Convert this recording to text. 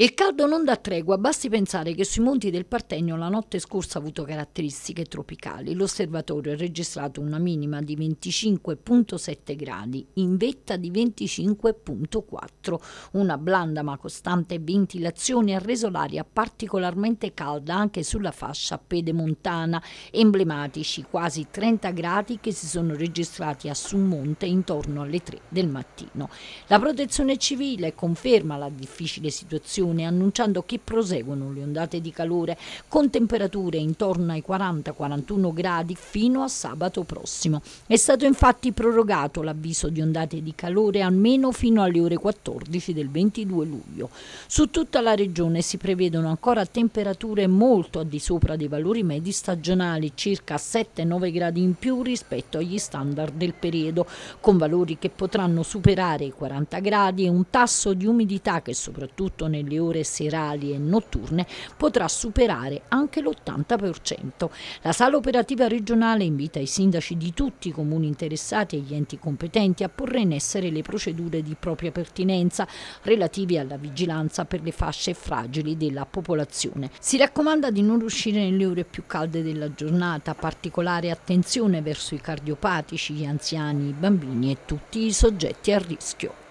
Il caldo non dà tregua, basti pensare che sui monti del Partenio la notte scorsa ha avuto caratteristiche tropicali. L'osservatorio ha registrato una minima di 25.7 gradi, in vetta di 25.4. Una blanda ma costante ventilazione ha reso l'aria particolarmente calda anche sulla fascia pedemontana, emblematici quasi 30 gradi che si sono registrati a monte intorno alle 3 del mattino. La protezione civile conferma la difficile situazione friuli annunciando che proseguono le ondate di calore con temperature intorno ai 40-41 gradi fino a sabato prossimo. È stato infatti prorogato l'avviso di ondate di calore almeno fino alle ore 14 del 22 luglio. Su tutta la regione si prevedono ancora temperature molto al di sopra dei valori medi stagionali, circa 7-9 gradi in più rispetto agli standard del periodo, con valori che potranno superare i 40 gradi e un tasso di umidità che soprattutto nelle ore serali e notturne potrà superare anche l'80%. La sala operativa regionale invita i sindaci di tutti i comuni interessati e gli enti competenti a porre in essere le procedure di propria pertinenza relative alla vigilanza per le fasce fragili della popolazione. Si raccomanda di non uscire nelle ore più calde della giornata, particolare attenzione verso i cardiopatici, gli anziani, i bambini e tutti i soggetti a rischio.